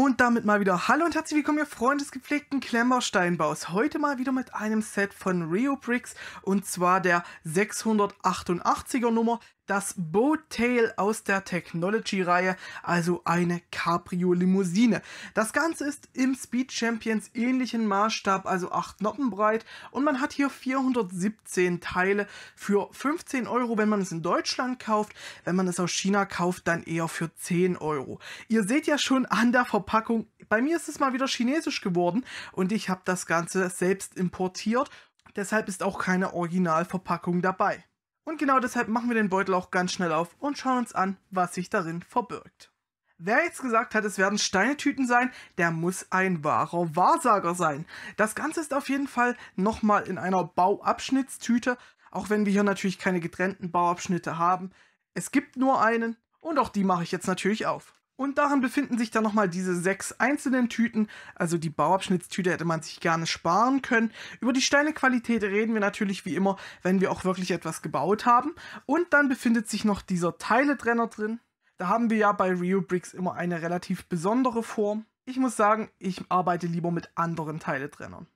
Und damit mal wieder Hallo und herzlich willkommen, ihr Freunde des gepflegten Klemmersteinbaus. Heute mal wieder mit einem Set von Rio Bricks und zwar der 688er Nummer das Boattail aus der Technology-Reihe, also eine Cabrio-Limousine. Das Ganze ist im Speed Champions ähnlichen Maßstab, also 8 Noppen breit und man hat hier 417 Teile für 15 Euro, wenn man es in Deutschland kauft, wenn man es aus China kauft, dann eher für 10 Euro. Ihr seht ja schon an der Verpackung, bei mir ist es mal wieder chinesisch geworden und ich habe das Ganze selbst importiert, deshalb ist auch keine Originalverpackung dabei. Und genau deshalb machen wir den Beutel auch ganz schnell auf und schauen uns an, was sich darin verbirgt. Wer jetzt gesagt hat, es werden Steinetüten sein, der muss ein wahrer Wahrsager sein. Das Ganze ist auf jeden Fall nochmal in einer Bauabschnittstüte, auch wenn wir hier natürlich keine getrennten Bauabschnitte haben. Es gibt nur einen und auch die mache ich jetzt natürlich auf. Und darin befinden sich dann nochmal diese sechs einzelnen Tüten. Also die Bauabschnittstüte hätte man sich gerne sparen können. Über die Steinequalität reden wir natürlich wie immer, wenn wir auch wirklich etwas gebaut haben. Und dann befindet sich noch dieser Teiletrenner drin. Da haben wir ja bei Rio Bricks immer eine relativ besondere Form. Ich muss sagen, ich arbeite lieber mit anderen Teiletrennern.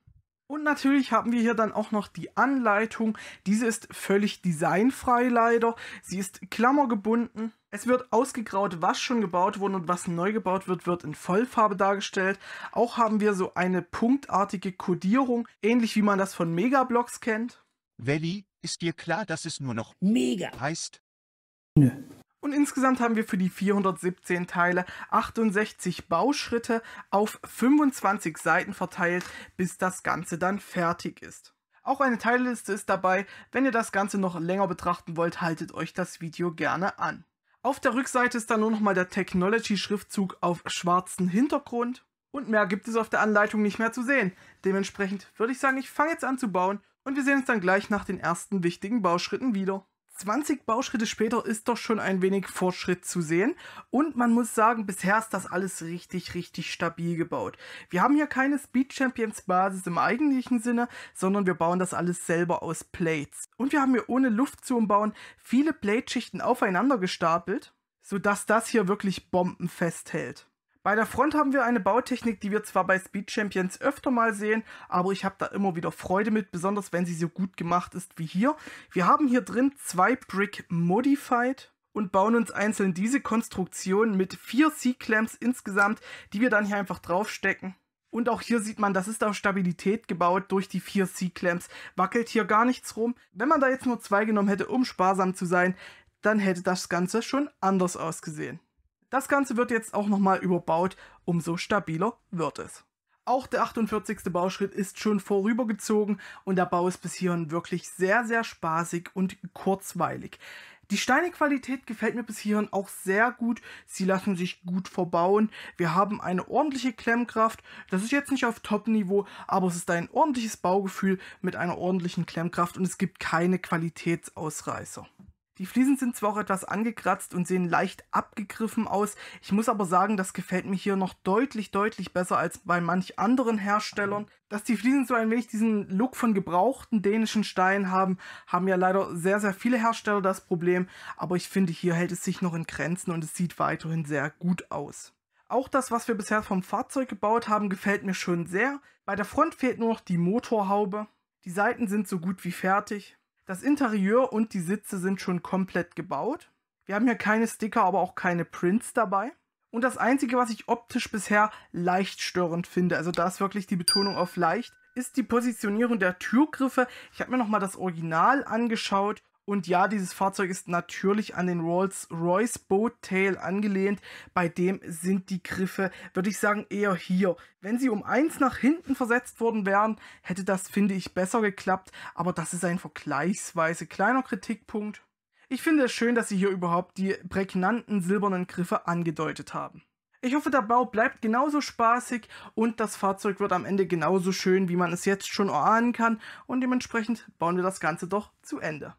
Und natürlich haben wir hier dann auch noch die Anleitung. Diese ist völlig designfrei leider. Sie ist klammergebunden. Es wird ausgegraut, was schon gebaut wurde und was neu gebaut wird, wird in Vollfarbe dargestellt. Auch haben wir so eine punktartige Kodierung, ähnlich wie man das von Megablocks kennt. Valley, ist dir klar, dass es nur noch Mega heißt? Nö. Und insgesamt haben wir für die 417 Teile 68 Bauschritte auf 25 Seiten verteilt, bis das Ganze dann fertig ist. Auch eine Teilliste ist dabei. Wenn ihr das Ganze noch länger betrachten wollt, haltet euch das Video gerne an. Auf der Rückseite ist dann nur nochmal der Technology-Schriftzug auf schwarzen Hintergrund. Und mehr gibt es auf der Anleitung nicht mehr zu sehen. Dementsprechend würde ich sagen, ich fange jetzt an zu bauen und wir sehen uns dann gleich nach den ersten wichtigen Bauschritten wieder. 20 Bauschritte später ist doch schon ein wenig Fortschritt zu sehen. Und man muss sagen, bisher ist das alles richtig, richtig stabil gebaut. Wir haben hier keine Speed Champions Basis im eigentlichen Sinne, sondern wir bauen das alles selber aus Plates. Und wir haben hier ohne Luft zu umbauen viele Plate-Schichten aufeinander gestapelt, sodass das hier wirklich bombenfest hält. Bei der Front haben wir eine Bautechnik, die wir zwar bei Speed Champions öfter mal sehen, aber ich habe da immer wieder Freude mit, besonders wenn sie so gut gemacht ist wie hier. Wir haben hier drin zwei Brick Modified und bauen uns einzeln diese Konstruktion mit vier C-Clamps insgesamt, die wir dann hier einfach draufstecken. Und auch hier sieht man, das ist auf Stabilität gebaut durch die vier C-Clamps. Wackelt hier gar nichts rum. Wenn man da jetzt nur zwei genommen hätte, um sparsam zu sein, dann hätte das Ganze schon anders ausgesehen. Das Ganze wird jetzt auch nochmal überbaut, umso stabiler wird es. Auch der 48. Bauschritt ist schon vorübergezogen und der Bau ist bis hierhin wirklich sehr, sehr spaßig und kurzweilig. Die Steinequalität gefällt mir bis hierhin auch sehr gut. Sie lassen sich gut verbauen. Wir haben eine ordentliche Klemmkraft. Das ist jetzt nicht auf Top-Niveau, aber es ist ein ordentliches Baugefühl mit einer ordentlichen Klemmkraft und es gibt keine Qualitätsausreißer. Die Fliesen sind zwar auch etwas angekratzt und sehen leicht abgegriffen aus. Ich muss aber sagen, das gefällt mir hier noch deutlich, deutlich besser als bei manch anderen Herstellern. Dass die Fliesen so ein wenig diesen Look von gebrauchten dänischen Steinen haben, haben ja leider sehr, sehr viele Hersteller das Problem. Aber ich finde, hier hält es sich noch in Grenzen und es sieht weiterhin sehr gut aus. Auch das, was wir bisher vom Fahrzeug gebaut haben, gefällt mir schon sehr. Bei der Front fehlt nur noch die Motorhaube. Die Seiten sind so gut wie fertig. Das Interieur und die Sitze sind schon komplett gebaut. Wir haben hier keine Sticker, aber auch keine Prints dabei. Und das Einzige, was ich optisch bisher leicht störend finde, also da ist wirklich die Betonung auf leicht, ist die Positionierung der Türgriffe. Ich habe mir nochmal das Original angeschaut und ja, dieses Fahrzeug ist natürlich an den Rolls-Royce Boat Tail angelehnt. Bei dem sind die Griffe, würde ich sagen, eher hier. Wenn sie um eins nach hinten versetzt worden wären, hätte das, finde ich, besser geklappt. Aber das ist ein vergleichsweise kleiner Kritikpunkt. Ich finde es schön, dass sie hier überhaupt die prägnanten silbernen Griffe angedeutet haben. Ich hoffe, der Bau bleibt genauso spaßig und das Fahrzeug wird am Ende genauso schön, wie man es jetzt schon erahnen kann und dementsprechend bauen wir das Ganze doch zu Ende.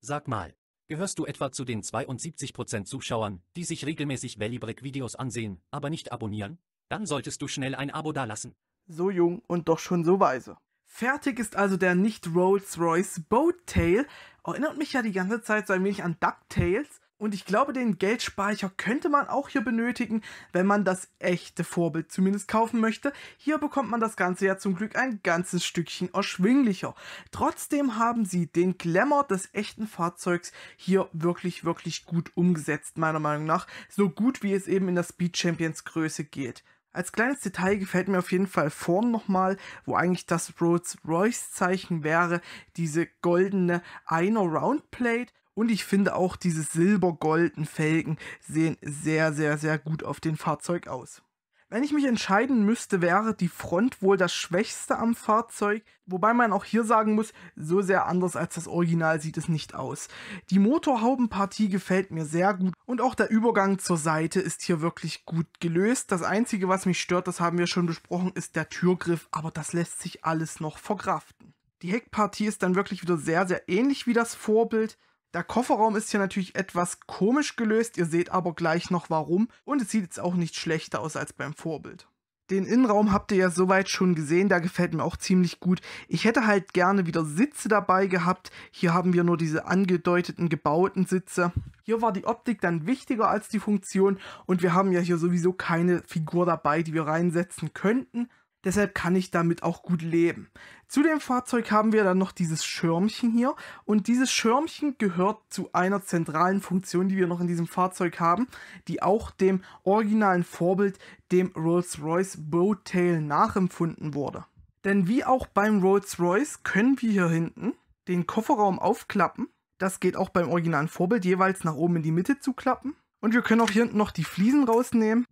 Sag mal, gehörst du etwa zu den 72% Zuschauern, die sich regelmäßig Valibreck-Videos ansehen, aber nicht abonnieren? Dann solltest du schnell ein Abo dalassen. So jung und doch schon so weise. Fertig ist also der nicht Rolls-Royce Boat Tail. Erinnert mich ja die ganze Zeit so ein wenig an DuckTales. Und ich glaube, den Geldspeicher könnte man auch hier benötigen, wenn man das echte Vorbild zumindest kaufen möchte. Hier bekommt man das Ganze ja zum Glück ein ganzes Stückchen erschwinglicher. Trotzdem haben sie den Glamour des echten Fahrzeugs hier wirklich, wirklich gut umgesetzt, meiner Meinung nach. So gut, wie es eben in der Speed Champions Größe geht. Als kleines Detail gefällt mir auf jeden Fall vorn nochmal, wo eigentlich das Rolls-Royce-Zeichen wäre, diese goldene Einer plate und ich finde auch diese silber-golden Felgen sehen sehr, sehr, sehr gut auf dem Fahrzeug aus. Wenn ich mich entscheiden müsste, wäre die Front wohl das Schwächste am Fahrzeug, wobei man auch hier sagen muss, so sehr anders als das Original sieht es nicht aus. Die Motorhaubenpartie gefällt mir sehr gut und auch der Übergang zur Seite ist hier wirklich gut gelöst. Das Einzige, was mich stört, das haben wir schon besprochen, ist der Türgriff, aber das lässt sich alles noch verkraften. Die Heckpartie ist dann wirklich wieder sehr, sehr ähnlich wie das Vorbild, der Kofferraum ist hier natürlich etwas komisch gelöst, ihr seht aber gleich noch warum und es sieht jetzt auch nicht schlechter aus als beim Vorbild. Den Innenraum habt ihr ja soweit schon gesehen, der gefällt mir auch ziemlich gut. Ich hätte halt gerne wieder Sitze dabei gehabt. Hier haben wir nur diese angedeuteten gebauten Sitze. Hier war die Optik dann wichtiger als die Funktion und wir haben ja hier sowieso keine Figur dabei, die wir reinsetzen könnten. Deshalb kann ich damit auch gut leben. Zu dem Fahrzeug haben wir dann noch dieses Schirmchen hier. Und dieses Schirmchen gehört zu einer zentralen Funktion, die wir noch in diesem Fahrzeug haben, die auch dem originalen Vorbild, dem Rolls-Royce Bowtail, nachempfunden wurde. Denn wie auch beim Rolls-Royce können wir hier hinten den Kofferraum aufklappen. Das geht auch beim originalen Vorbild jeweils nach oben in die Mitte zu klappen. Und wir können auch hier hinten noch die Fliesen rausnehmen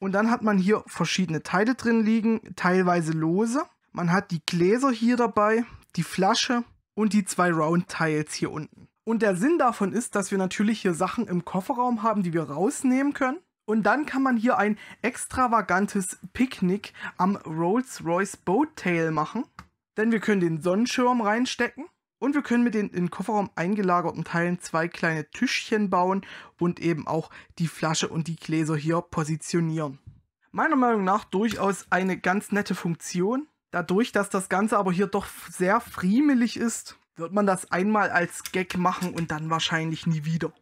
und dann hat man hier verschiedene Teile drin liegen, teilweise lose. Man hat die Gläser hier dabei, die Flasche und die zwei Round Tiles hier unten. Und der Sinn davon ist, dass wir natürlich hier Sachen im Kofferraum haben, die wir rausnehmen können. Und dann kann man hier ein extravagantes Picknick am Rolls-Royce Boat Tail machen. Denn wir können den Sonnenschirm reinstecken und wir können mit den in den Kofferraum eingelagerten Teilen zwei kleine Tischchen bauen und eben auch die Flasche und die Gläser hier positionieren. Meiner Meinung nach durchaus eine ganz nette Funktion. Dadurch, dass das Ganze aber hier doch sehr friemelig ist, wird man das einmal als Gag machen und dann wahrscheinlich nie wieder.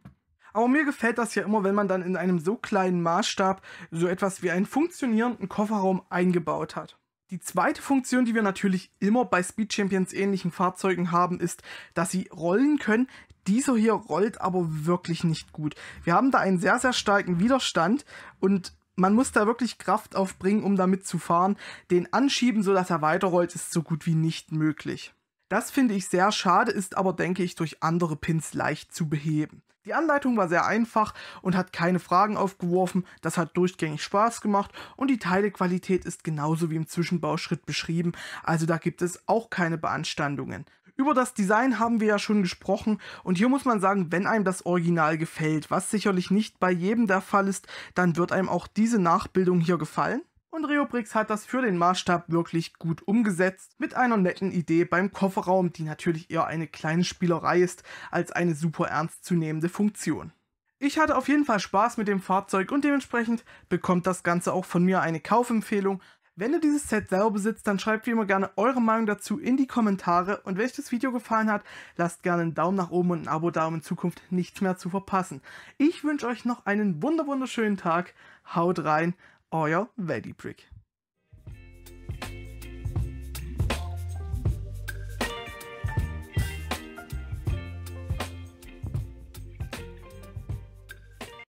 Aber mir gefällt das ja immer, wenn man dann in einem so kleinen Maßstab so etwas wie einen funktionierenden Kofferraum eingebaut hat. Die zweite Funktion, die wir natürlich immer bei Speed Champions ähnlichen Fahrzeugen haben, ist, dass sie rollen können. Dieser hier rollt aber wirklich nicht gut. Wir haben da einen sehr, sehr starken Widerstand und man muss da wirklich Kraft aufbringen, um damit zu fahren. Den anschieben, sodass er weiterrollt, ist so gut wie nicht möglich. Das finde ich sehr schade, ist aber, denke ich, durch andere Pins leicht zu beheben. Die Anleitung war sehr einfach und hat keine Fragen aufgeworfen, das hat durchgängig Spaß gemacht und die Teilequalität ist genauso wie im Zwischenbauschritt beschrieben, also da gibt es auch keine Beanstandungen. Über das Design haben wir ja schon gesprochen und hier muss man sagen, wenn einem das Original gefällt, was sicherlich nicht bei jedem der Fall ist, dann wird einem auch diese Nachbildung hier gefallen. Und Reobrix hat das für den Maßstab wirklich gut umgesetzt, mit einer netten Idee beim Kofferraum, die natürlich eher eine kleine Spielerei ist, als eine super ernstzunehmende Funktion. Ich hatte auf jeden Fall Spaß mit dem Fahrzeug und dementsprechend bekommt das Ganze auch von mir eine Kaufempfehlung. Wenn ihr dieses Set selber besitzt, dann schreibt wie immer gerne eure Meinung dazu in die Kommentare und wenn euch das Video gefallen hat, lasst gerne einen Daumen nach oben und ein Abo da, um in Zukunft nichts mehr zu verpassen. Ich wünsche euch noch einen wunderschönen Tag, haut rein Or your ready, brick.